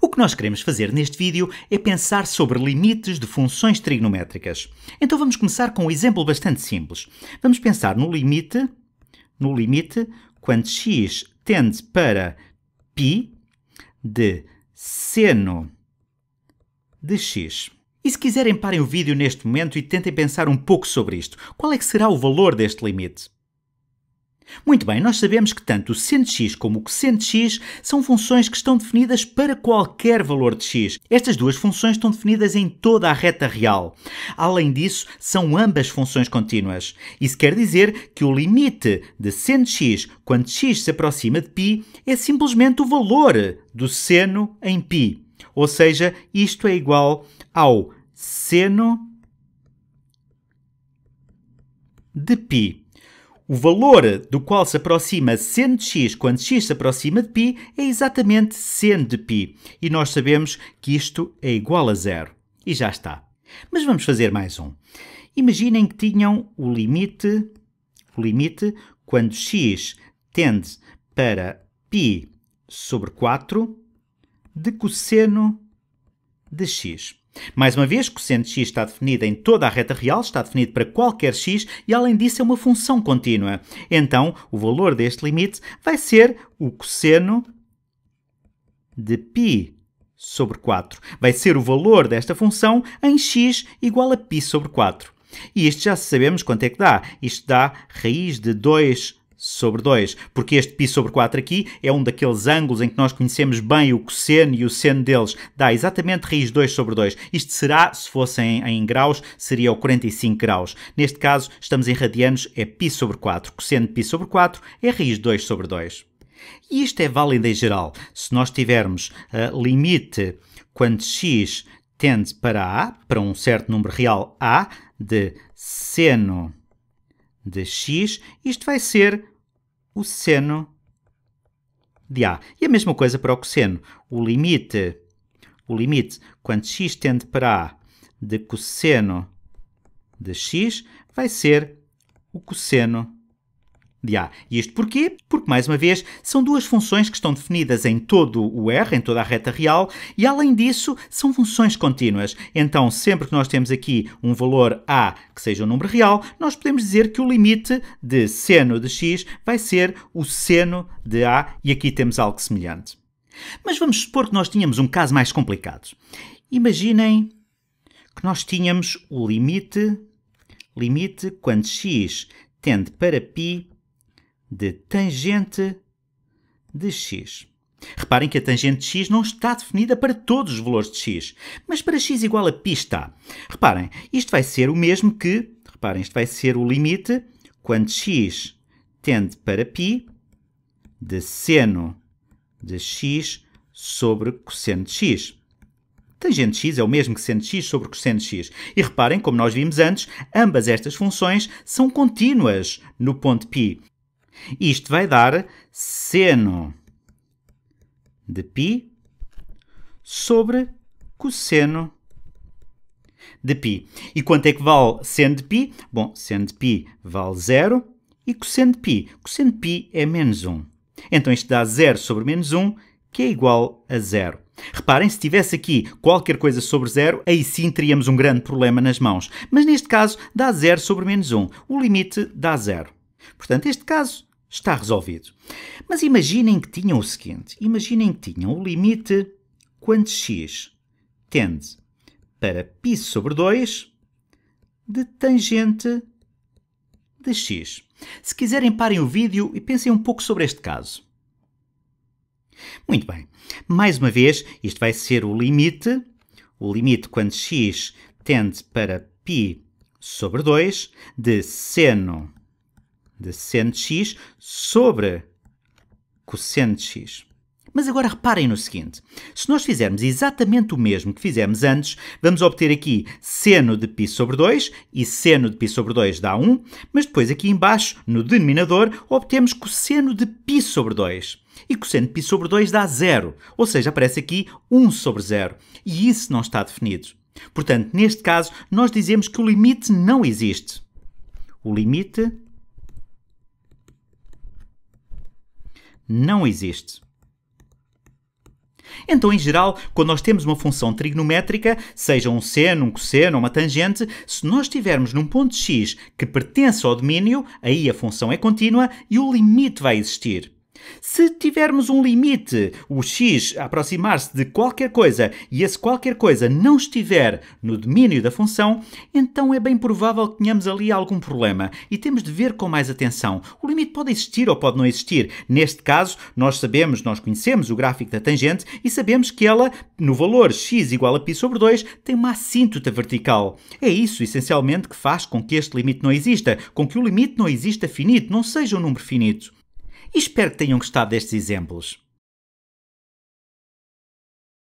O que nós queremos fazer neste vídeo é pensar sobre limites de funções trigonométricas. Então vamos começar com um exemplo bastante simples. Vamos pensar no limite, no limite quando x tende para π de seno de x. E se quiserem parem o vídeo neste momento e tentem pensar um pouco sobre isto. Qual é que será o valor deste limite? Muito bem, nós sabemos que tanto o seno x como o cosseno x são funções que estão definidas para qualquer valor de x. Estas duas funções estão definidas em toda a reta real. Além disso, são ambas funções contínuas. Isso quer dizer que o limite de seno x quando x se aproxima de π é simplesmente o valor do seno em π. Ou seja, isto é igual ao seno de π. O valor do qual se aproxima seno de x quando x se aproxima de π é exatamente seno de π. E nós sabemos que isto é igual a zero. E já está. Mas vamos fazer mais um. Imaginem que tinham o limite, o limite quando x tende para π sobre 4 de cosseno de x. Mais uma vez, cosseno x está definido em toda a reta real, está definido para qualquer x e, além disso, é uma função contínua. Então, o valor deste limite vai ser o cosseno de π sobre 4. Vai ser o valor desta função em x igual a π sobre 4. E isto já sabemos quanto é que dá. Isto dá raiz de 2 sobre 2, porque este π sobre 4 aqui é um daqueles ângulos em que nós conhecemos bem o cosseno e o seno deles, dá exatamente raiz 2 sobre 2. Isto será, se fossem em graus, seria o 45 graus. Neste caso, estamos em radianos, é π sobre 4. Cosseno de π sobre 4 é raiz 2 sobre 2. E isto é válido em geral. Se nós tivermos uh, limite quando x tende para a, para um certo número real a, de seno de x, isto vai ser o seno de a. E a mesma coisa para o cosseno. O limite, o limite quando x tende para a de cosseno de x vai ser o cosseno de A. E isto porquê? Porque, mais uma vez, são duas funções que estão definidas em todo o R, em toda a reta real, e além disso, são funções contínuas. Então, sempre que nós temos aqui um valor A que seja um número real, nós podemos dizer que o limite de seno de x vai ser o seno de A, e aqui temos algo semelhante. Mas vamos supor que nós tínhamos um caso mais complicado. Imaginem que nós tínhamos o limite, limite quando x tende para π de tangente de x. Reparem que a tangente de x não está definida para todos os valores de x, mas para x igual a π está. Reparem, isto vai ser o mesmo que, reparem, isto vai ser o limite quando x tende para π de seno de x sobre cosseno de x. Tangente x é o mesmo que seno de x sobre cosseno de x. E reparem, como nós vimos antes, ambas estas funções são contínuas no ponto π. Isto vai dar seno de π sobre cosseno de π. E quanto é que vale seno de π? Bom, seno de π vale 0 e cosseno de π. Cosseno de π é menos 1. Então isto dá 0 sobre menos 1, que é igual a 0. Reparem, se tivesse aqui qualquer coisa sobre 0, aí sim teríamos um grande problema nas mãos. Mas neste caso dá 0 sobre menos 1. O limite dá 0. Portanto, neste caso está resolvido. Mas imaginem que tinham o seguinte: imaginem que tinham o limite quando x tende para π sobre 2 de tangente de x. Se quiserem, parem o vídeo e pensem um pouco sobre este caso. Muito bem. Mais uma vez, isto vai ser o limite, o limite quando x tende para π sobre 2 de seno de seno de x sobre cosseno de x. Mas agora reparem no seguinte: se nós fizermos exatamente o mesmo que fizemos antes, vamos obter aqui seno de π sobre 2 e seno de π sobre 2 dá 1, mas depois aqui embaixo, no denominador, obtemos cosseno de π sobre 2. E cosseno de π sobre 2 dá 0, ou seja, aparece aqui 1 sobre 0. E isso não está definido. Portanto, neste caso, nós dizemos que o limite não existe. O limite não existe. Então, em geral, quando nós temos uma função trigonométrica, seja um seno, um cosseno, uma tangente, se nós estivermos num ponto x que pertence ao domínio, aí a função é contínua e o limite vai existir. Se tivermos um limite, o x a aproximar-se de qualquer coisa e esse qualquer coisa não estiver no domínio da função, então é bem provável que tenhamos ali algum problema e temos de ver com mais atenção. O limite pode existir ou pode não existir. Neste caso, nós sabemos, nós conhecemos o gráfico da tangente e sabemos que ela, no valor x igual a π sobre 2, tem uma assíntota vertical. É isso, essencialmente, que faz com que este limite não exista, com que o limite não exista finito, não seja um número finito e espero que tenham gostado destes exemplos.